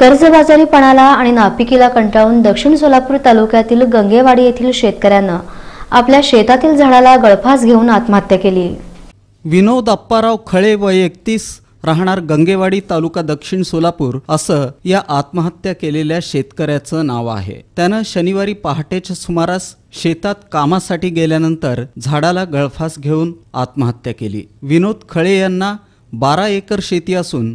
कर्जबाजारीपणाला आणि नापिकीला कंटाळून दक्षिण सोलापूर तालुक्यातील गंगेवाडी येथील शेतकऱ्यानं आपल्या शेतातील झाडाला गळफास घेऊन आत्महत्या केली विनोद अप्पाराव खळे व एकतीस राहणार गंगेवाडी तालुका दक्षिण सोलापूर असं या आत्महत्या केलेल्या शेतकऱ्याचं नाव आहे त्यानं शनिवारी पहाटेच्या सुमारास शेतात कामासाठी गेल्यानंतर झाडाला गळफास घेऊन आत्महत्या केली विनोद खळे यांना बारा एकर शेती असून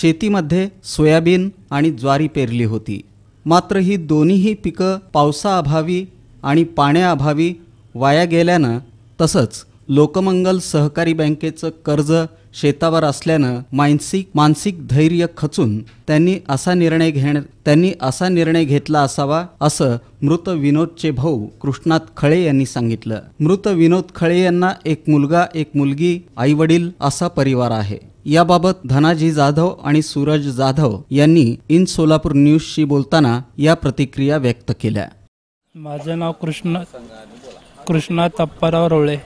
शेतीमध्ये सोयाबीन आणि ज्वारी पेरली होती मात्र ही दोन्हीही पिकं पावसाअभावी आणि पाण्याअभावी वाया गेल्यानं तसंच लोकमंगल सहकारी बँकेचं कर्ज शेतावर असल्यानं मानसिक मानसिक धैर्य खचून त्यांनी असा निर्णय घेण त्यांनी असा निर्णय घेतला असावा असं मृत विनोदचे भाऊ कृष्णात खळे यांनी सांगितलं मृत विनोद खळे यांना एक मुलगा एक मुलगी आईवडील असा परिवार आहे याबाबत धनाजी जाधव आणि सूरज जाधव यांनी इन सोलापूर न्यूजशी बोलताना या प्रतिक्रिया व्यक्त केल्या माझं नाव कृष्ण कृष्णा तप्पाराव रोळे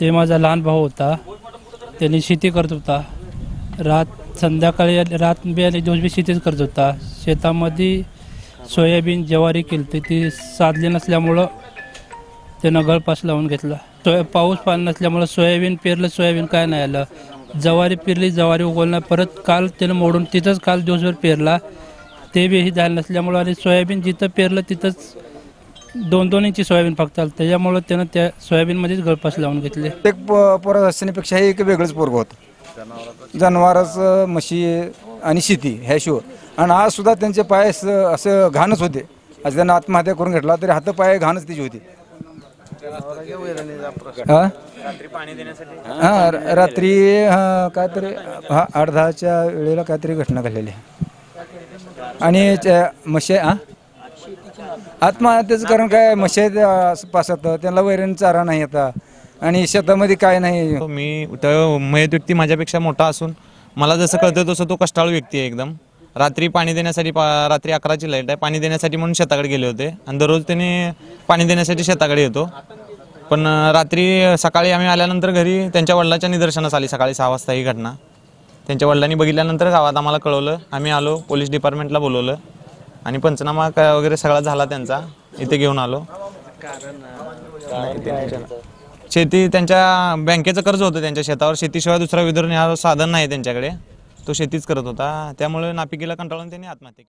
ते माझा लहान भाऊ होता त्यांनी शेती करत होता रात संध्याकाळी रात बी आणि दिवस बी शेतीच करत होता शेतामध्ये सोयाबीन ज्वारी केली ती साधली नसल्यामुळं त्यानं गळपास लावून घेतला सोया पाऊस पाणी नसल्यामुळं सोयाबीन पेरलं सोयाबीन काय नाही आलं जवारी पेरली जवारी उगवलं नाही परत काल त्यानं मोडून तिथंच काल दिवसभर पेरला ते बीही झालं नसल्यामुळं आणि सोयाबीन जिथं पेरलं तिथंच दोन दोन इंची सोयाबीन फक्त आलं त्याच्यामुळं त्यानं त्या सोयाबीनमध्येच गळपास लावून घेतले एक पोरं असण्यापेक्षा हे एक वेगळंच पोरग होतं जनावरचं म्हशी आणि शेती ह्याशिवाय आणि आज सुद्धा त्यांचे पाय असं घाणच होते आज त्यांना आत्महत्या करून घेतला तरी हातपाय घाणच त्याची होती रात्री हा काहीतरी हा अर्धाच्या वेळेला काहीतरी घटना घडलेली आणि मशे हा आत्महत्याचं कारण काय मशे पासत त्यांना वैरण चारा नाही आता आणि शेतामध्ये काय नाही मी मयत व्यक्ती माझ्यापेक्षा मोठा असून मला जसं कळतं तसं तो कष्टाळू व्यक्ती आहे एकदम रात्री पाणी देण्यासाठी पा रात्री अकराची लाईट आहे पाणी देण्यासाठी म्हणून शेताकडे गेले होते आणि दररोज त्याने पाणी देण्यासाठी शेताकडे येतो पण रात्री सकाळी आम्ही आल्यानंतर घरी त्यांच्या वडिलाच्या निदर्शनास आली सकाळी सहा वाजता ही घटना त्यांच्या वडिलांनी बघितल्यानंतर गावात आम्हाला कळवलं आम्ही आलो पोलीस डिपार्टमेंटला बोलवलं आणि पंचनामा काय वगैरे सगळा झाला त्यांचा इथे घेऊन आलो शेती त्यांच्या बँकेचं कर्ज होतं त्यांच्या शेतावर शेतीशिवाय दुसरा विदर्भ साधन नाही त्यांच्याकडे तो शेतीच करत होता त्यामुळे नापिकीला कंटाळून त्यांनी आत्महत्या केली